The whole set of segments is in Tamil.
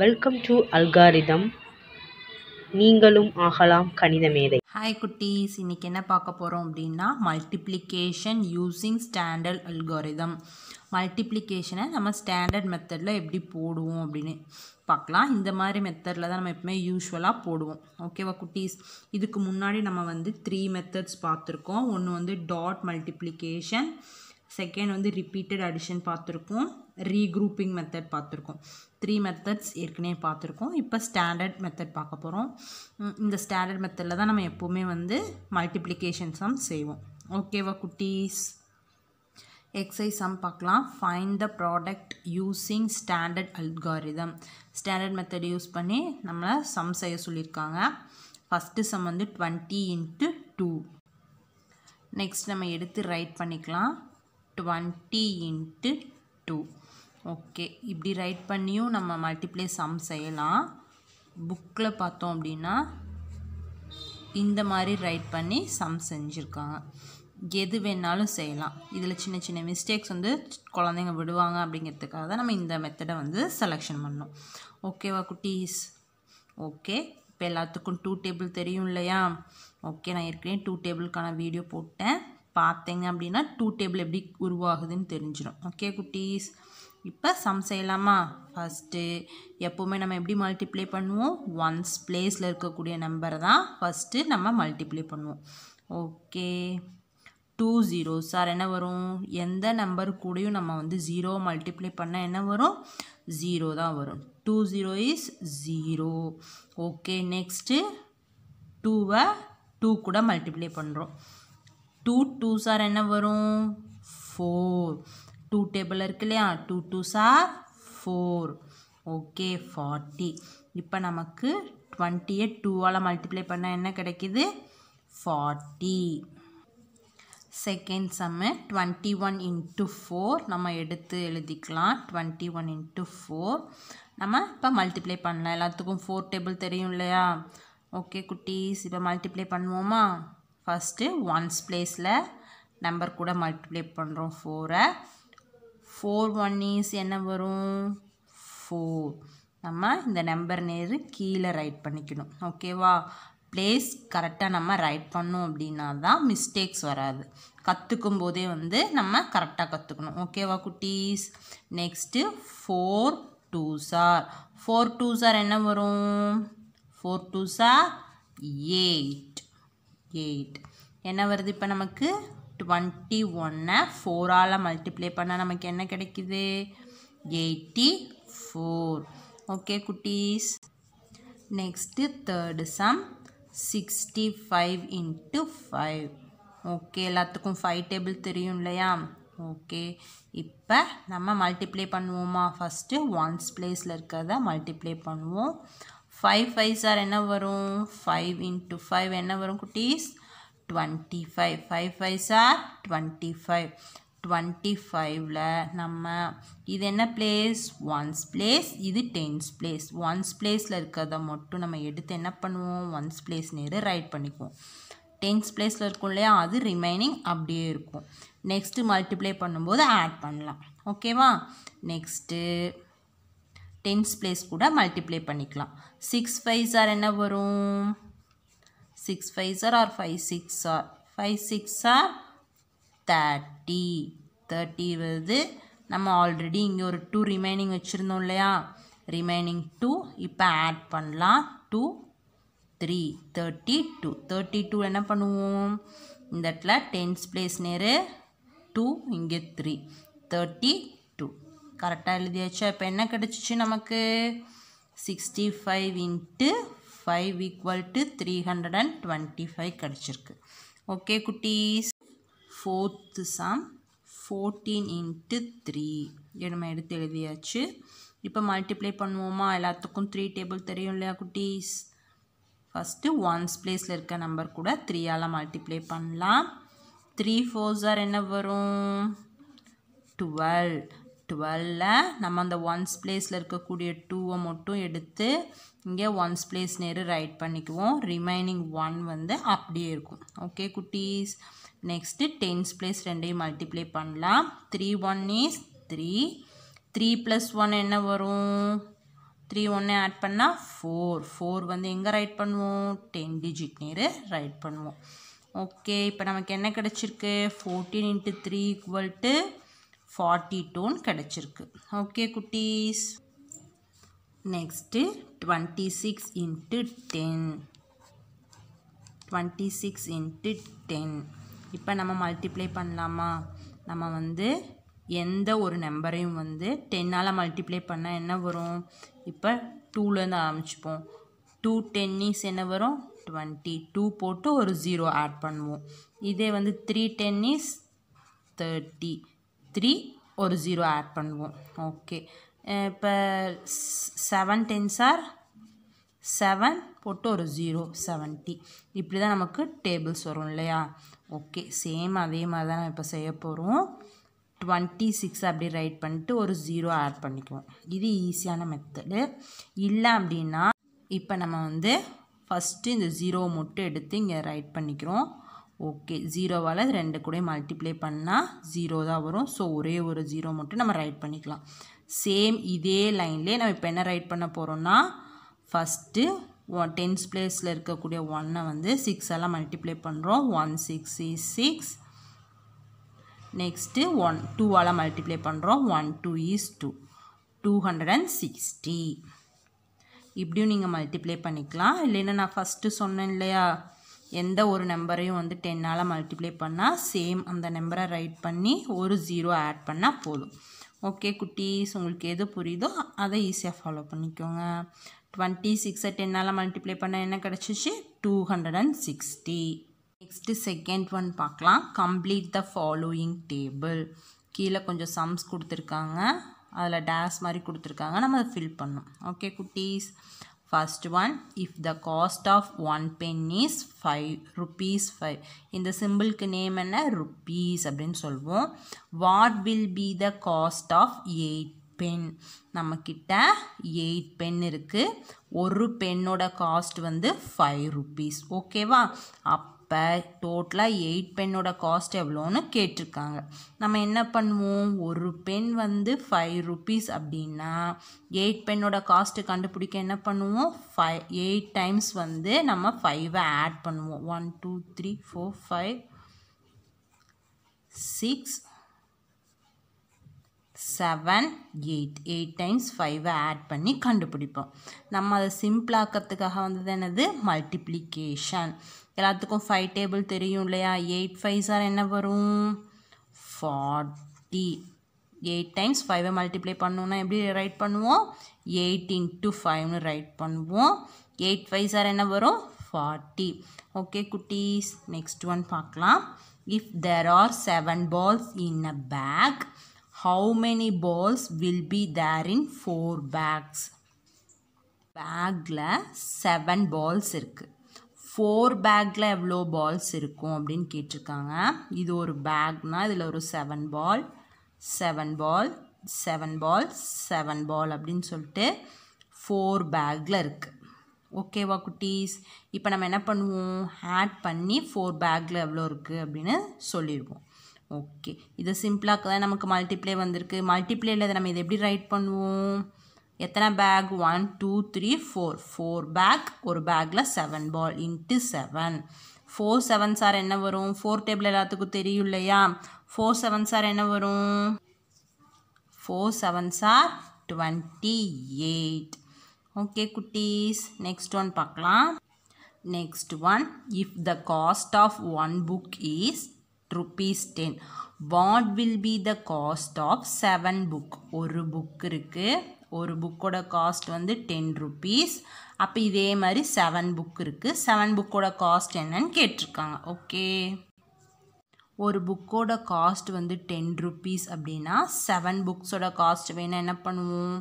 வெல்கம் டு அல்காரிதம் நீங்களும் ஆகலாம் கணித மேதை ஹாய் குட்டீஸ் இன்றைக்கி என்ன பார்க்க போகிறோம் அப்படின்னா மல்டிப்ளிகேஷன் யூஸிங் ஸ்டாண்டர்ட் அல்காரிதம் மல்டிப்ளிகேஷனை நம்ம ஸ்டாண்டர்ட் மெத்தடில் எப்படி போடுவோம் அப்படின்னு பார்க்கலாம் இந்த மாதிரி மெத்தடில் தான் நம்ம எப்பவுமே யூஸ்வலாக போடுவோம் ஓகேவா குட்டீஸ் இதுக்கு முன்னாடி நம்ம வந்து த்ரீ மெத்தட்ஸ் பார்த்துருக்கோம் ஒன்று வந்து டாட் மல்டிப்ளிகேஷன் செகண்ட் வந்து ரிப்பீட்டட் அடிஷன் பார்த்துருக்கோம் ரீக்ரூப்பிங் மெத்தட் பார்த்துருக்கோம் த்ரீ மெத்தட்ஸ் ஏற்கனவே பார்த்துருக்கோம் இப்போ ஸ்டாண்டர்ட் மெத்தட் பார்க்க போகிறோம் இந்த ஸ்டாண்டர்ட் மெத்தடில் தான் நம்ம எப்போவுமே வந்து மல்டிப்ளிகேஷன் சம் செய்வோம் ஓகேவா குட்டீஸ் எக்ஸைஸ் சம் பார்க்கலாம் find the product using standard algorithm standard method use பண்ணி நம்மளை சம் செய்ய சொல்லியிருக்காங்க ஃபஸ்ட்டு சம் வந்து டுவெண்ட்டி இன்ட்டு டூ நெக்ஸ்ட் நம்ம எடுத்து ரைட் பண்ணிக்கலாம் டுவெண்ட்டி இன்ட்டு டூ ஓகே இப்படி ரைட் பண்ணியும் நம்ம மல்டிப்ளே சம் செய்யலாம் புக்கில் பார்த்தோம் அப்படின்னா இந்த மாதிரி ரைட் பண்ணி சம் செஞ்சுருக்காங்க எது வேணாலும் செய்யலாம் இதில் சின்ன சின்ன மிஸ்டேக்ஸ் வந்து குழந்தைங்க விடுவாங்க அப்படிங்கிறதுக்காக தான் நம்ம இந்த மெத்தடை வந்து செலெக்ஷன் பண்ணோம் ஓகேவா குட்டீஸ் ஓகே இப்போ எல்லாத்துக்கும் டூ டேபிள் தெரியும் இல்லையா ஓகே நான் ஏற்கனவே டூ டேபிளுக்கான வீடியோ போட்டேன் பார்த்தேங்க அப்படின்னா டூ டேபிள் எப்படி உருவாகுதுன்னு தெரிஞ்சிடும் ஓகே குட்டீஸ் இப்போ சம் செய்யலாமா ஃபஸ்ட்டு எப்போவுமே நம்ம எப்படி மல்டிப்ளை பண்ணுவோம் ஒன்ஸ் பிளேஸில் இருக்கக்கூடிய நம்பர் தான் ஃபஸ்ட்டு நம்ம மல்டிப்ளை பண்ணுவோம் ஓகே டூ ஜீரோ சார் என்ன வரும் எந்த நம்பர் கூடயும் நம்ம வந்து ஜீரோ மல்டிப்ளை பண்ணால் என்ன வரும் ஜீரோ தான் வரும் two zero is zero okay next டூவை டூ கூட மல்டிப்ளை பண்ணுறோம் டூ டூ சார் என்ன வரும் ஃபோர் டூ டேபிள் இருக்கு இல்லையா டூ டூ சார் ஃபோர் ஓகே ஃபார்ட்டி இப்போ நமக்கு டுவெண்ட்டியை டூவால் மல்டிப்ளை பண்ணால் என்ன கிடைக்கிது forty second sum twenty one into four நம்ம எடுத்து எழுதிக்கலாம் டுவெண்ட்டி ஒன் இன்ட்டு ஃபோர் நம்ம இப்போ மல்டிப்ளை பண்ணலாம் எல்லாத்துக்கும் ஃபோர் டேபிள் தெரியும் இல்லையா ஓகே குட்டீஸ் இப்போ மல்டிப்ளை பண்ணுவோமா ஃபஸ்ட்டு ஒன்ஸ் ப்ளேஸில் நம்பர் கூட மல்டிப்ளை பண்ணுறோம் ஃபோரை ஃபோர் ஒன் இஸ் என்ன வரும் ஃபோர் நம்ம இந்த நம்பர் நேரு கீழே ரைட் பண்ணிக்கணும் ஓகேவா பிளேஸ் கரெக்டாக நம்ம ரைட் பண்ணோம் அப்படின்னா தான் மிஸ்டேக்ஸ் வராது கற்றுக்கும் போதே வந்து நம்ம கரெக்டாக கற்றுக்கணும் ஓகேவா குட்டீஸ் நெக்ஸ்ட்டு ஃபோர் டூ சார் ஃபோர் டூ சார் என்ன வரும் ஃபோர் டூ சார் எயிட் எயிட் என்ன வருது இப்போ நமக்கு டுவெண்ட்டி ஒன்னை ஃபோரால் மல்டிப்ளை பண்ணால் நமக்கு என்ன கிடைக்குது எயிட்டி ஃபோர் ஓகே குட்டீஸ் next third sum sixty five into five okay எல்லாத்துக்கும் ஃபைவ் டேபிள் தெரியும் இல்லையா ஓகே இப்போ நம்ம மல்டிப்ளை பண்ணுவோமா ஃபஸ்ட்டு ஒன்ஸ் பிளேஸில் இருக்கிறத மல்டிப்ளை பண்ணுவோம் ஃபைவ் ஃபைவ் சார் என்ன வரும் ஃபைவ் இன்ட்டு ஃபைவ் என்ன வரும் குட்டீஸ் 25 5 5s are 25 25ல நம்ம இது என்ன பிளேஸ் ஒன்ஸ் பிளேஸ் இது டென்ஸ் பிளேஸ் ஒன்ஸ் பிளேஸில் இருக்கிறத மட்டும் நம்ம எடுத்து என்ன பண்ணுவோம் ஒன்ஸ் பிளேஸ் நேரு ரைட் பண்ணிக்குவோம் டென்ஸ் பிளேஸில் இருக்கும் இல்லையா அது ரிமைனிங் அப்படியே இருக்கும் நெக்ஸ்ட்டு மல்டிப்ளை பண்ணும்போது ஆட் பண்ணலாம் ஓகேவா நெக்ஸ்ட்டு டென்ஸ் பிளேஸ் கூட மல்டிப்ளை பண்ணிக்கலாம் சிக்ஸ் ஃபைவ் சார் என்ன வரும் சிக்ஸ் ஃபைவ் சார் are five six are five six are thirty thirty வருது நம்ம ஆல்ரெடி இங்கே ஒரு டூ ரிமைனிங் வச்சுருந்தோம் இல்லையா ரிமைனிங் டூ இப்போ ஆட் பண்ணலாம் two three thirty two thirty two என்ன பண்ணுவோம் இந்த இடத்துல டென்ஸ் பிளேஸ் நேரு டூ இங்கே த்ரீ தேர்ட்டி டூ கரெக்டாக எழுதியாச்சு இப்போ என்ன கிடச்சிச்சு நமக்கு sixty five into five equal to three hundred and twenty five கிடச்சிருக்கு ஓகே குட்டீஸ் ஃபோர்த்து எடும் ஃபோர்டீன் இன்ட்டு த்ரீ எடுத்து எழுதியாச்சு இப்போ மல்டிப்ளை பண்ணுவோமா எல்லாத்துக்கும் த்ரீ டேபிள் தெரியும் இல்லையா குட்டீஸ் 1's ஒன்ஸ் இருக்க நம்பர் கூட த்ரீயால் மல்டிப்ளை பண்ணலாம் த்ரீ 4's are என்ன வரும் டுவெல் டுவெலில் நம்ம அந்த ஒன்ஸ் பிளேஸில் இருக்கக்கூடிய டூவை மட்டும் எடுத்து இங்கே ஒன்ஸ் பிளேஸ் நேரு ரைட் பண்ணிக்குவோம் ரிமைனிங் ஒன் வந்து அப்படியே இருக்கும் ஓகே குட்டீஸ் நெக்ஸ்ட்டு டென்ஸ் பிளேஸ் ரெண்டையும் மல்டிப்ளை பண்ணலாம் three one is three three plus one என்ன வரும் த்ரீ ஒன்று ஆட் பண்ணால் ஃபோர் ஃபோர் வந்து எங்கே ரைட் பண்ணுவோம் டென் டிஜிட் நேரு ரைட் பண்ணுவோம் ஓகே இப்போ நமக்கு என்ன கிடச்சிருக்கு fourteen into three equal to forty டோன் கிடச்சிருக்கு ஓகே குட்டீஸ் next twenty six into ten twenty six into ten இப்போ நம்ம மல்டிப்ளை பண்ணலாமா நம்ம வந்து எந்த ஒரு நம்பரையும் வந்து டென்னால் மல்டிப்ளை பண்ணால் என்ன வரும் இப்போ டூலேருந்து ஆரம்பிச்சுப்போம் டூ டென்னிஸ் என்ன வரும் டுவெண்ட்டி டூ போட்டு ஒரு ஜீரோ ஆட் பண்ணுவோம் இதே வந்து த்ரீ டென்னிஸ் தேர்ட்டி த்ரீ ஒரு ஜீரோ ஆட் பண்ணுவோம் ஓகே இப்போ செவன் டென்ஸ் ஆர் செவன் போட்டு ஒரு ஜீரோ செவன்ட்டி இப்படி தான் நமக்கு டேபிள்ஸ் வரும் இல்லையா ஓகே சேம் அதே மாதிரி தான் இப்போ செய்ய போகிறோம் டுவெண்ட்டி சிக்ஸ் அப்படி ரைட் பண்ணிட்டு ஒரு ஜீரோ ஆட் பண்ணிக்குவோம் இது ஈஸியான மெத்தடு இல்லை அப்படின்னா இப்போ நம்ம வந்து ஃபஸ்ட்டு இந்த ஜீரோ மட்டும் எடுத்து இங்கே ரைட் பண்ணிக்கிறோம் ஓகே ஜீரோவால் ரெண்டு கூட மல்டிப்ளை பண்ணால் ஜீரோ தான் வரும் ஸோ ஒரே ஒரு ஜீரோ மட்டும் நம்ம ரைட் பண்ணிக்கலாம் சேம் இதே லைன்லேயே நம்ம இப்போ என்ன ரைட் பண்ண போகிறோம்னா ஃபஸ்ட்டு ஒன் டென்ஸ் பிளேஸில் இருக்கக்கூடிய ஒன்னை வந்து சிக்ஸெல்லாம் மல்டிப்ளை பண்ணுறோம் one six is six next one டூவால் மல்டிப்ளை பண்ணுறோம் one two is two two hundred and sixty இப்படியும் நீங்கள் மல்டிப்ளை பண்ணிக்கலாம் இல்லைன்னா நான் ஃபஸ்ட்டு சொன்னேன் இல்லையா எந்த ஒரு நம்பரையும் வந்து டென்னால் மல்டிப்ளை பண்ணால் சேம் அந்த நம்பரை ரைட் பண்ணி ஒரு ஜீரோ ஆட் பண்ணால் போதும் ஓகே குட்டீஸ் உங்களுக்கு எது புரியுதோ அதை ஈஸியாக ஃபாலோ பண்ணிக்கோங்க டுவெண்ட்டி சிக்ஸை டென்னால் மல்டிப்ளை பண்ணால் என்ன கிடச்சிச்சு two hundred and sixty next second one பார்க்கலாம் கம்ப்ளீட் த ஃபாலோயிங் டேபிள் கீழே கொஞ்சம் சம்ஸ் கொடுத்துருக்காங்க அதில் டேஸ் மாதிரி கொடுத்துருக்காங்க நம்ம அதை ஃபில் பண்ணோம் ஓகே குட்டீஸ் First one, if the cost of one pen is 5 rupees 5. இந்த சிம்பிளுக்கு நேம் என்ன rupees அப்படின்னு சொல்வோம். What will be the cost of 8 pen நம்மக்கிட்ட எயிட் பென் இருக்குது ஒரு பென்னோட காஸ்ட் வந்து ஃபைவ் ருப்பீஸ் ஓகேவா அப் இப்போ டோட்டலாக எயிட் பென்னோட காஸ்ட் எவ்வளோன்னு கேட்டிருக்காங்க நம்ம என்ன பண்ணுவோம் ஒரு பென் வந்து ஃபைவ் ருபீஸ் அப்படின்னா எயிட் பென்னோட காஸ்ட்டு கண்டுபிடிக்க என்ன பண்ணுவோம் ஃபைவ் எயிட் டைம்ஸ் வந்து நம்ம ஃபைவை ஆட் பண்ணுவோம் one two three four five six seven eight eight times ஃபைவை ஆட் பண்ணி கண்டுபிடிப்போம் நம்ம அதை சிம்பிளாக்கிறதுக்காக வந்தது என்னது மல்டிப்ளிகேஷன் எல்லாத்துக்கும் ஃபைவ் டேபிள் தெரியும் இல்லையா எயிட் ஃபைவ் சார் என்ன வரும் ஃபார்ட்டி எயிட் டைம்ஸ் ஃபைவை மல்டிப்ளை பண்ணோன்னா எப்படி ரைட் பண்ணுவோம் எயிட் இன்ட்டு ஃபைவ்னு ரைட் பண்ணுவோம் எயிட் ஃபைவ் சார் என்ன வரும் ஃபார்ட்டி ஓகே குட்டீஸ் நெக்ஸ்ட் ஒன் பார்க்கலாம் if there are seven balls in a pack how many balls will be there in four packs பேக்கில் செவன் பால்ஸ் இருக்குது ஃபோர் பேக்கில் எவ்வளோ பால்ஸ் இருக்கும் அப்படின்னு கேட்டிருக்காங்க இது ஒரு பேக்னால் இதில் ஒரு seven ball seven ball seven ball seven ball அப்படின்னு சொல்லிட்டு ஃபோர் பேக்கில் இருக்குது ஓகேவா குட்டீஸ் இப்போ நம்ம என்ன பண்ணுவோம் ஆட் பண்ணி ஃபோர் பேக்கில் எவ்வளோ இருக்குது அப்படின்னு சொல்லிடுவோம் ஓகே இது சிம்பிளாக தான் நமக்கு மல்டிப்ளே வந்திருக்கு மல்டிப்ளேயில் இதை நம்ம இதை எப்படி ரைட் பண்ணுவோம் எத்தனை pack one two three four four pack ஒரு பேக்கில் seven ball into seven four seven சார் என்ன வரும் ஃபோர் டேபிள் எல்லாத்துக்கும் தெரியும் இல்லையா ஃபோர் செவன் சார் என்ன வரும் ஃபோர் செவன் சார் டுவெண்ட்டி எயிட் ஓகே குட்டீஸ் நெக்ஸ்ட் ஒன் பார்க்கலாம் next one if the cost of one book is rupees ten what will be the cost of seven book ஒரு புக் இருக்குது ஒரு புக்கோட காஸ்ட் வந்து டென் ருபீஸ் அப்போ இதே மாதிரி செவன் புக் இருக்குது செவன் புக்கோட காஸ்ட் என்னன்னு கேட்டிருக்காங்க ஓகே ஒரு புக்கோட காஸ்ட் வந்து டென் ருபீஸ் அப்படின்னா செவன் புக்ஸோட காஸ்ட் வேணால் என்ன பண்ணுவோம்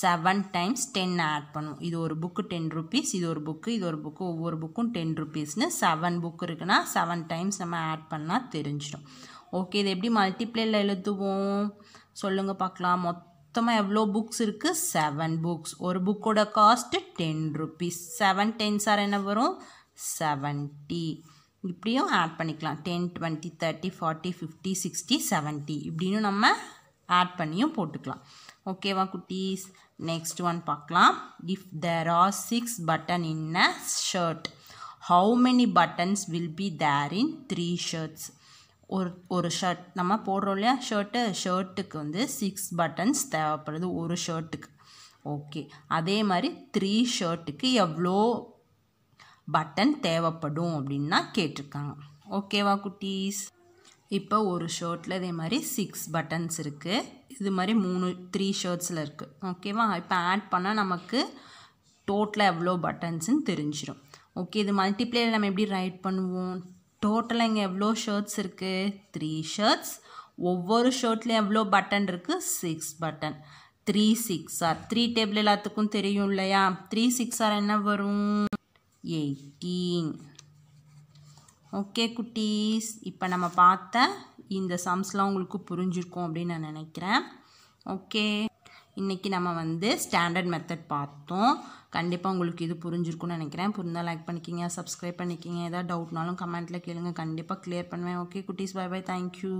செவன் டைம்ஸ் டென் ஆட் பண்ணும் இது ஒரு புக்கு டென் ருபீஸ் இது ஒரு புக்கு இது ஒரு புக்கு ஒவ்வொரு புக்கும் டென் ருபீஸ்னு செவன் புக் இருக்குன்னா செவன் டைம்ஸ் நம்ம ஆட் பண்ணால் தெரிஞ்சிடும் ஓகே இது எப்படி மல்டிப்ளேயில் எழுதுவோம் சொல்லுங்கள் பார்க்கலாம் மொத்தமாக எவ்வளோ புக்ஸ் இருக்குது செவன் புக்ஸ் ஒரு புக்கோட cost ten rupees seven ten சார் என்ன வரும் செவன்ட்டி இப்படியும் ஆட் பண்ணிக்கலாம் ten twenty thirty forty fifty sixty seventy இப்படின்னு நம்ம ஆட் பண்ணியும் போட்டுக்கலாம் ஓகேவா குட்டீஸ் நெக்ஸ்ட் ஒன் பார்க்கலாம் if there are six button in a shirt how many buttons will be there in three shirts ஒரு ஒரு ஷர்ட் நம்ம போடுறோம் இல்லையா ஷர்ட்டு ஷர்ட்டுக்கு வந்து சிக்ஸ் பட்டன்ஸ் தேவைப்படுது ஒரு ஷர்ட்டுக்கு ஓகே அதே மாதிரி த்ரீ ஷர்ட்டுக்கு எவ்வளோ பட்டன் தேவைப்படும் அப்படின்னா கேட்டிருக்காங்க ஓகேவா குட்டீஸ் இப்போ ஒரு ஷர்ட்டில் இதே மாதிரி சிக்ஸ் பட்டன்ஸ் இருக்குது இது மாதிரி மூணு த்ரீ ஷர்ட்ஸில் இருக்குது ஓகேவா இப்போ ஆட் பண்ணால் நமக்கு டோட்டலாக எவ்வளோ பட்டன்ஸ்ன்னு தெரிஞ்சிடும் ஓகே இது மல்டிப்ளேயில் நம்ம எப்படி ரைட் பண்ணுவோம் டோட்டலாக இங்கே எவ்வளோ ஷர்ட்ஸ் இருக்குது த்ரீ ஷர்ட்ஸ் ஒவ்வொரு ஷர்ட்லேயும் எவ்வளோ பட்டன் இருக்குது six button three six are three table எல்லாத்துக்கும் தெரியும் இல்லையா த்ரீ சிக்ஸ் ஆர் என்ன வரும் எயிட்டீன் ஓகே குட்டீஸ் இப்போ நம்ம பார்த்த இந்த சம்ஸ்லாம் உங்களுக்கு புரிஞ்சிருக்கும் அப்படின்னு நான் நினைக்கிறேன் ஓகே இன்றைக்கி நம்ம வந்து ஸ்டாண்டர்ட் மெத்தட் பார்த்தோம் கண்டிப்பாக உங்களுக்கு இது புரிஞ்சிருக்கும்னு நினைக்கிறேன் புரிந்தால் லைக் பண்ணிக்கிங்க சப்ஸ்கிரைப் பண்ணிக்கிங்க ஏதாவது டவுட்னாலும் கமெண்ட்டில் கேளுங்கள் கண்டிப்பாக கிளியர் பண்ணுவேன் ஓகே குட்டீஸ் பை பை தேங்க்யூ